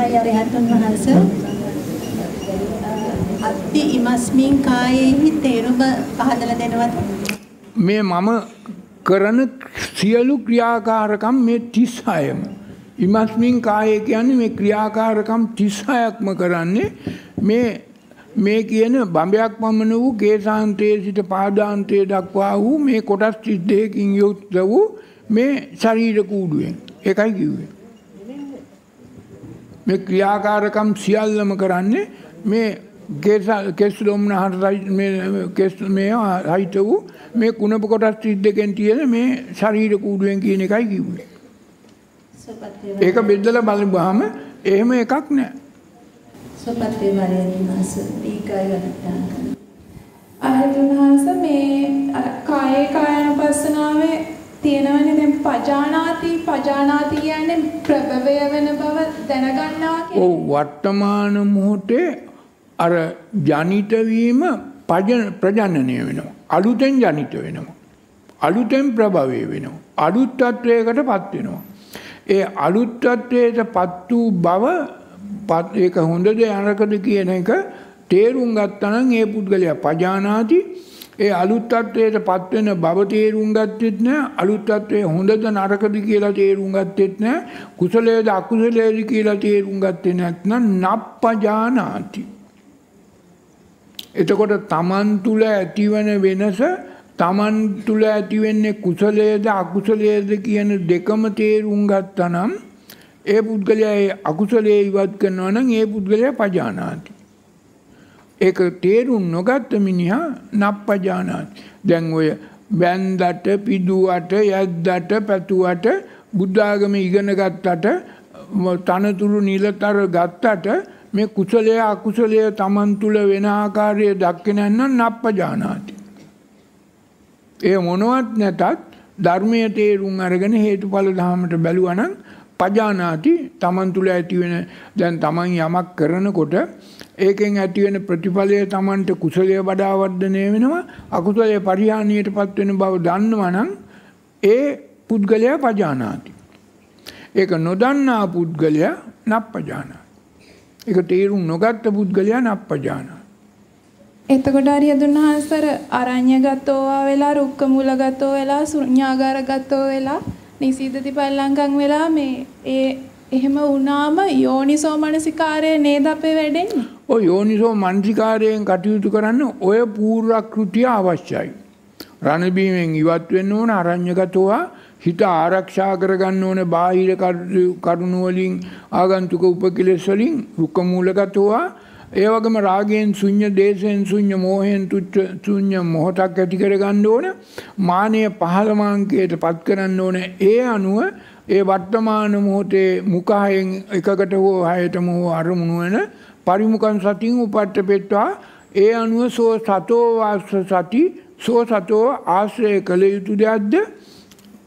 අවසරයි අරහතන් වහන්ස අත්ති ඉමස්මින් කායෙහි තේරුම පහදලා දෙනවද මේ මම කරන සියලු ක්‍රියාකාරකම් මේ 36ම ඉමස්මින් කායේ කියන්නේ මේ ක්‍රියාකාරකම් 36ක්ම කරන්නේ මේ මේ කියන බඹයක් පමණ වූ කේසාන්තයේ සිට පාදාන්තයේ දක්වා වූ මේ කොටස් 32කින් යුක්ත වූ මේ ශරීර කූඩුවෙන් ඒකයි කිව්වේ මේ ක්‍රියාකාරකම් සියල්ලම කරන්නේ මේ කෙස් ලොම්නහට මේ රහිත වූ මේ කුණප කොටස් සිද්ධකෙන් තියෙන මේ ශරීර කූඩුවෙන් කියන එකයි කිව්වේ. ඒක බෙද්දල බලබහම එහෙම එකක් නෑ. සුපත්තේ වරයනිවාස දීකයි ගත්තා. අහතුන් වහන්ස මේ කායේ කායන පස්සනාවේ තියෙනවනේ දැන් පජානාති පජානාති කියන්නේ ප්‍රභවය වෙන බව දැනගන්නවා කියන්නේ. ඔව් වර්තමාන මොහොතේ අර ජනිත වීම ප්‍රජනනය වෙනවා. අලුතෙන් ජනිත වෙනවා. අලුතෙන් ප්‍රභවය වෙනවා. අලුත් ත්‍ත්වයකටපත් වෙනවා. ඒ අලුත් ත්‍ත්වයටපත් වූ බව ඒක හොඳද අනකද කියන එක තේරුම් ගත්තා නම් ඒ පුද්ගලයා පජානාති ඒ අලුත් තත්වයට පත්වෙන බව තේරුම් ගත්තෙත් නෑ අලුත් තත්වයේ හොඳද නරකද කියලා තේරුම් ගත්තෙත් නෑ කුසලයේද අකුසලයේද කියලා තේරුම් ගත්තේ නැත්නම් නප්පජානාති එතකොට තමන් තුල ඇතිවන වෙනස තමන් තුල ඇති වෙන්නේ කුසලයේද අකුසලයේද කියන දෙකම තේරුම් ගත්තනම් ඒ පුද්ගලයා ඒ අකුසලයේ ඉවත් කරනවා නම් ඒ පුද්ගලයා පජානාති ඒක තේරුම් නොගත්ත මිනිහා නප්පජානාත්. දැන් ඔය බැන්දට පිදුවට යද්දට පැතුවට බුද්ධාගම ඉගෙන ගත්තට තනතුරු නිලතර ගත්තට මේ කුසලය අකුසලය තමන් තුළ වෙන ආකාරය දක්කෙනන්නම් නප්පජානාති. එය මොනවත් නැතත් ධර්මය තේරුම් අරගෙන හේතු පල දහමට බැලුවනන් පජානාති තමන් තුළ ඇතිවෙන දැන් තමන් යමක් කරනකොට ඒකෙන් ඇතිවෙන ප්‍රතිඵලය තමන්ට කුසලය බඩාවර්ධනය වෙනවා අකුසලය පරිහානියට පත්වෙන බව දන්නවනම් ඒ පුද්ගලයා පජානාති. ඒක නොදන්නා පුද්ගලයා නප්පජානා. එක තේරුම් නොගත්ත පුද්ගලයා නප්පජානා. එතකොට හරි හඳුන්වහන්සර අරඤ්‍යගතෝවා වෙලා රුක්ක මූලගතෝ වෙලා ශුන්‍යාගාරගතෝ වෙලා නිසීදති පල්ලංකම් වෙලා මේ ඒ එහෙම වුණාම යෝනිසෝ මනසිකාරය නේද අපේ වැඩෙන්නේ. ඔය යෝනිසෝ මනසිකාරයෙන් කටයුතු කරන්න ඔය පූර්වක්‍ෘතිය අවශ්‍යයි. රණබීමෙන් ඉවත් වෙන්න ඕන අරඤ්‍යගතෝවා හිත ආරක්ෂා කරගන්න ඕන බාහිර කරුණු වලින් ආගන්තුක උපකිලෙස් වලින් රුක්ක මූලගතෝවා ඒ වගේම රාගයෙන් ශුන්‍ය දේශයෙන් ශුන්‍ය මෝහයෙන් තුච්ච ශුන්‍ය මොහොතක් ඇති කරගන්න ඕන මානය පහළ මාංකයටපත් කරන්න ඕන ඒ අනුව ඒ වර්තමාන මොහොතේ මුඛයෙන් එකකට හෝ හයටම හෝ අරමුණු වෙන පරිමුඛන් සතින් උපට්ඨපෙත්වා ඒ අනුව සෝ සතෝ වාස්ස සති සෝ සතෝ ආශ්‍රය කළ යුතු දෙයක්ද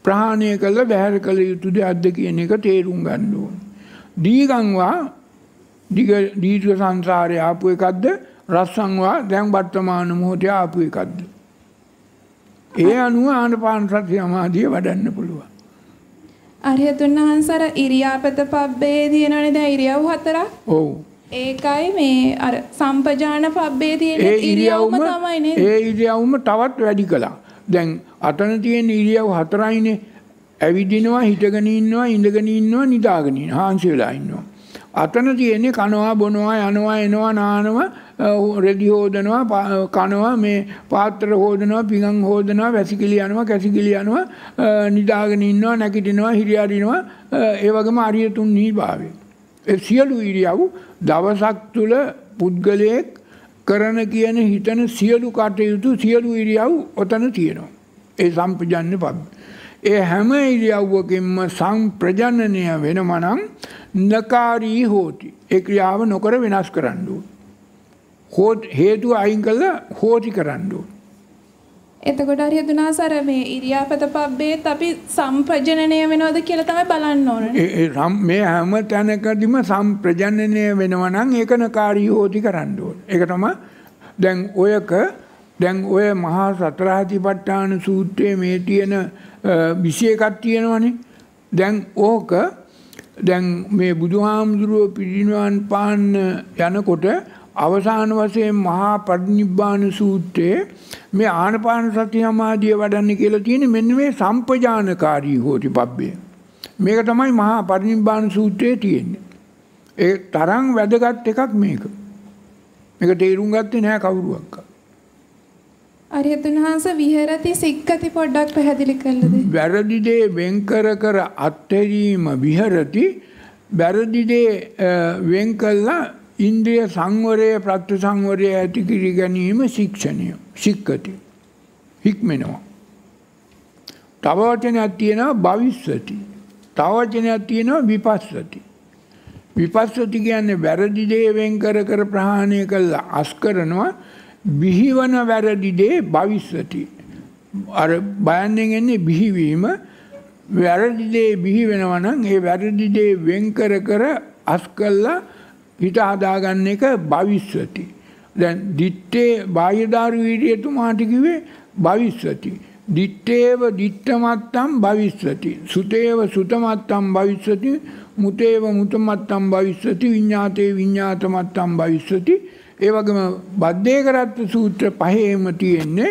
ප්‍රහාණය කළ බැහැර කළ යුතු දෙයක්ද කියන එක තේරුම් ගන්න ඕන. දීගංවා දිග දීර්ඝ සංසාරේ ආපු එකක්ද රස්සංවා දැන් වර්තමාන මොහොතේ ආපු එකක්ද ඒ අනුව ආනපාන සති සමාධිය වඩන්න පුළුවන් අරියතුන් වහන්සර ඉරියාපත පබ්බේ දිනවනේ දැන් ඉරියව් හතරක් ඔව් ඒකයි මේ අර සම්පජාන පබ්බේ තියෙන ඉරියව්ම තමයි නේද ඒ ඉරියව්ම තවත් වැඩි කළා දැන් අතන තියෙන ඉරියව් හතරයිනේ ඇවිදිනවා හිටගෙන ඉන්නවා ඉඳගෙන ඉන්නවා නිදාගෙන ඉන්නවා හාන්සි වෙලා ඉන්නවා අතන තියෙන්නේ කනවා බොනවා යනවා එනවා නානවා රෙදි හෝදනවා කනවා මේ පාත්‍ර හෝදනවා පිඟන් හෝදනවා වැසිකිලි යනවා කැසිකිලි යනවා නිදාගෙන ඉන්නවා නැගිටිනවා හිරියරිනවා ඒ වගේම අරිය තුන් නීභාවය ඒ සියලු ඉරියව් දවසක් තුල පුද්ගලයෙක් කරන කියන හිතන සියලු කටයුතු සියලු ඉරියව් ඔතන තියෙනවා ඒ සම්පජන්‍ය පබ්බ ඒ හැම ඉරියව්වකින්ම සංප්‍රජනනය වෙනමනම් නකාරී හෝති. ඒ ක්‍රියාව නොකර වෙනස් කරන්නඩුව. හෝත් හේතු අයින් කල්ල හෝති කරන්නඩුව. එතකොට හරි දුනාසර මේ ඉරියාපත පබ්බේත් අපි සම්ප්‍රජනනය වෙනවද කියලා තමයි බලන්න ඕන. මේ හැම තැනකදිම සම්ප්‍රජනනය වෙනවනම් ඒකනකාරී හෝති කරන්න ඕන. ඒක තමයි දැන් ඔයක දැන් ඔය මහා සතරාතිපට්ඨාන සූත්‍රයේ මේ තියෙන 21ක් තියෙනවනේ. දැන් ඕක දැන් මේ බුදුහාමුදුරුව පිරිනිවන් පාන්න යනකොට අවසාන වශයෙන් මහා පරිනිබ්බාන සූත්‍රයේ මේ ආනපාන සති සමාධිය වඩන්න කියලා තියෙන මෙන්න මේ සම්පජානකාරී හෝති පබ්බේ. මේක තමයි මහා පරිනිබ්බාන සූත්‍රයේ තියෙන්නේ. ඒ තරම් වැදගත් එකක් මේක. මේක තේරුම් ගත්තේ නැහැ කවුරුවක්වත්. අරියතුන් වහන්සේ විහෙරති සික්කති පොඩ්ඩක් පැහැදිලි කළද? වැරදි දේ වෙන් කර කර අත්හැරීම විහෙරති වැරදි දේ වෙන් කළා ඉන්ද්‍රිය සංවරය ප්‍රත්‍ය සංවරය ඇති කර ගැනීම ශික්ෂණය. සික්කති. හික්මෙනවා. තව වචනයක් තියෙනවා භවිස්සති. තව වචනයක් තියෙනවා විපස්සති. විපස්සති කියන්නේ වැරදි දේ වෙන් කර කර ප්‍රහාණය කළා අස් කරනවා බිහිවන වැරදි දේ භවිස්සති. අර බයන්නෙන් එන්නේ බිහිවීම වැරදි දේ බිහි වෙනවා නම් ඒ වැරදි දේ වෙන් කර කර අස් කළා හිත හදාගන්න එක භවිස්සති. දැන් දිත්තේ බාහ්‍යදාරු වීර්යතුමාට කිව්වේ භවිස්සති. දිත්තේව දිත්තමත්තම් භවිස්සති. සුතේව සුතමත්තම් භවිස්සති. මුතේව මුතමත්තම් භවිස්සති. විඤ්ඤාතේ විඤ්ඤාතමත්තම් භවිස්සති. ඒ වගේම බද්ධයකරත්ව සූත්‍ර පහේම තියෙන්නේ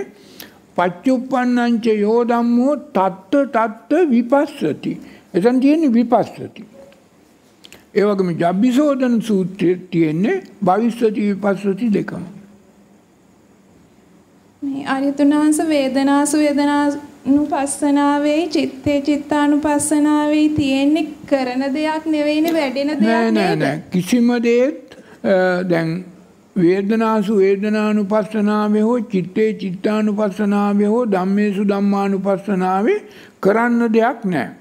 පච්චුප්පන්නංච යෝදම්මෝ තත්ත තත්ත විපස්සති. එතන් තියෙන්නේ විපස්සති. ඒ වගේම ජබ්බිසෝදන සූත්‍රයේ තියෙන්නේ භවිෂ්‍යති විපස්සති දෙකම. මේ ආරියතුනාංශ වේදනාසු වේදනානුපස්සනාවේ චිත්තේ චිත්තානුපස්සනාවේ තියෙන්නේ කරන දෙයක් නෙවෙයිනේ වැඩෙන දෙයක් නෑ නෑ කිසිම දෙයක් දැන් වේදනාසු වේදනානුපස්සනාවේ හෝ චිත්තේ චිත්තානුපස්සනාවේ හෝ ධම්මේසු ධම්මානුපස්සනාවේ කරන්න දෙයක් නැහැ.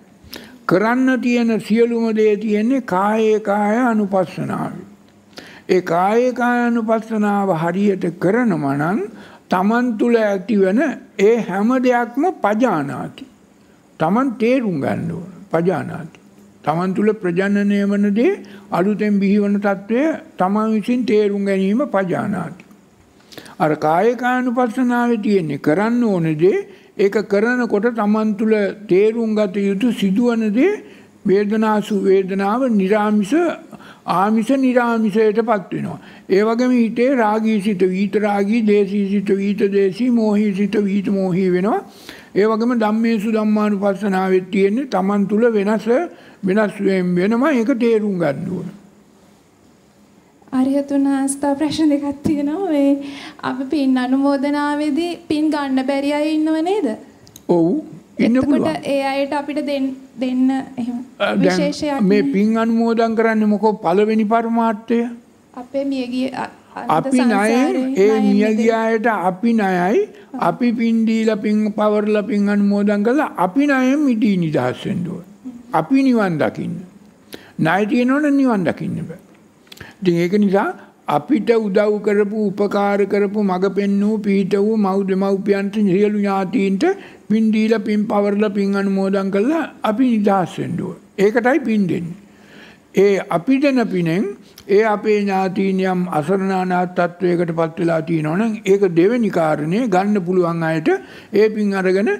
කරන්න තියෙන සියලුම දේ තියෙන්නේ කායේ කාය අනුපස්සනාවේ. ඒ කායේ කාය අනුපස්සනාව හරියට කරනවා නම් තමන් තුල ඇතිවන ඒ හැම දෙයක්ම පජානාති. තමන් තේරුම් ගන්න ඕන. පජානාති. තමන් තුළ ප්‍රජනනය වන දේ අලුතෙන් බිහිවන තත්ත්වය තමන් විසින් තේරුම් ගැනීම පජානාති. අර කායකානු පස්සනාව තියෙන්නේ කරන්න ඕන දේ ඒක කරනකොට තමන් තුළ තේරුම් ගත යුතු සිදුවන දේ වේදනාසු වේදනාව නිරාමිස ආමිස නිරාමිසයට පත්වෙනවා. ඒවගේම හිතේ රාගී සිත වීත රාගී දේශී සිත වීත දේශී මෝහී සිත වීත මෝහී වෙනවා. ඒවගේම ධම්මේසු ධම්මානුපස්සනාවෙත් තියෙන්නේ තමන් තුළ වෙනස වෙනස් වෙනවා ඒක තේරුම් ගන්න ඕන. අරියතුනාස්ථා ප්‍රශ්න දෙකක් තියෙනවා මේ අපි පින් අනුමෝදනාවේදී පින් ගන්න බැරි අය ඉන්නව නේද? ඔව් ඉන්න පුළුවන්. එතකොට ඒ අයට අපිට දෙන්න දෙන්න එහෙම විශේෂයක් මේ පින් අනුමෝදන් කරන්නේ මොකෝ පළවෙනි පරමාර්ථය? අපේ මියගිය අපි ණය ඒ මියගිය අයට අපි ණයයි අපි පින් දීලා පින් පවර්ලා පින් අනුමෝදන් කළා අපි ණයෙන් මිදී නිදහස් වෙන්න ඕන. අපි නිවන් දකින්න. ණය තියෙනවනම් නිවන් දකින්න බෑ. ඉතින් ඒක නිසා අපිට උදව් කරපු උපකාර කරපු මග පෙන්වූ පීඨ වූ මව් දෙමව්පියන්ට සියලු ඥාතීන්ට පින් දීලා පින් පවර්ලා පින් අනුමෝදන් කළා අපි නිදහස් වෙන්න ඕන. ඒකටයි පින් දෙන්නේ. ඒ අපි දෙන පිනෙන් ඒ අපේ ඥාතීන් යම් අසරණානාත් තත්වයකටපත් වෙලා තියෙනවනම් ඒක දෙවෙනි කාරණේ ගන්න පුළුවන් අයට ඒ පින් අරගෙන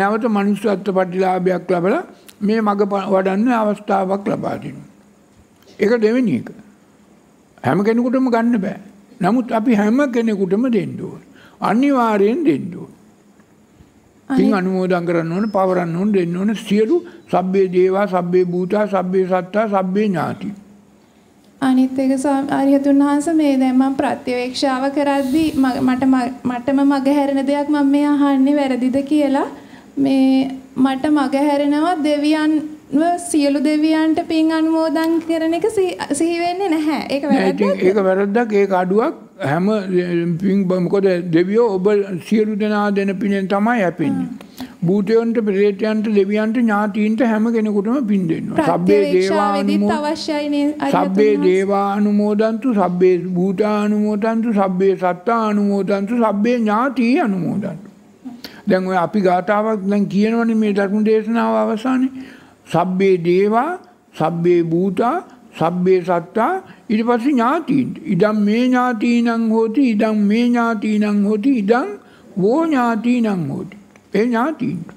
නැවත මනුස්සත්ව ප්‍රතිලාභයක් ලැබලා මේ මඟ වඩන්න අවස්ථාවක් ලබා දෙනවා. ඒක දෙවෙනි එක. හැම කෙනෙකුටම ගන්න බෑ. නමුත් අපි හැම කෙනෙකුටම දෙන්න ඕන. අනිවාර්යෙන් දෙන්න ඕන. පින් අනුමෝදන් කරන්න ඕන, පවරන්න ඕන, දෙන්න ඕන සියලු සබ්බේ දේවා, සබ්බේ භූතා, සබ්බේ සත්තා, සබ්බේ ඥාති. අනිත් එක ආරියතුන් වහන්ස මේ දැන් මම ප්‍රත්‍යවේක්ෂාව කරද්දී මට මටම මග හැරෙන දෙයක් මම මේ අහන්නේ වැරදිද කියලා මේ මට මගහැරෙනවා දෙවියන්ව සියලු දෙවියන්ට පින් අනුමෝදන් කරන එක සිහි වෙන්නේ නැහැ. ඒක වැරද්දක්. ඒක වැරද්දක්. ඒක අඩුවක්. හැම පින් මොකද දෙවියෝ ඔබ සියලු දෙනා දෙන පිනෙන් තමයි යැපෙන්නේ. භූතයන්ට ප්‍රේතයන්ට දෙවියන්ට ඥාතීන්ට හැම කෙනෙකුටම පින් දෙන්නවා. සබ්බේ දේවානුමෝ අවශ්‍යයිනේ. සබ්බේ දේවානුමෝදන්තු සබ්බේ භූතානුමෝදන්තු සබ්බේ සත්තානුමෝදන්තු සබ්බේ ඥාතී අනුමෝදන්තු. දැන් ඔය අපි ගාතාවක් දැන් කියනවනේ මේ ධර්ම දේශනාව අවසානයේ සබ්බේ දේවා සබ්බේ භූතා සබ්බේ සත්තා ඊට පස්සේ ඥාතීන් ඉදම් මේ ඥාතීනං හෝති ඉදම් මේ ඥාතීනං හෝති ඉදම් වෝ ඥාතීනං හෝති ඒ ඥාතීන්ට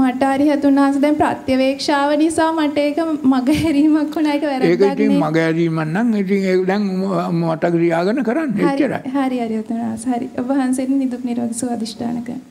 මට හරි හතුනාස දැන් ප්‍රත්‍යවේක්ෂාව නිසා මට ඒක මගහැරීමක් වුණා ඒක වැරද්දක් නේ. ඒක ඉතින් මගහැරීමක් නම් ඉතින් ඒක දැන් මට ක්‍රියාගෙන කරන්න එච්චරයි. හරි හරි හතුනාස හරි. ඔබ වහන්සේට නිදුක් නිරෝගී සුව අධිෂ්ඨාන කරනවා.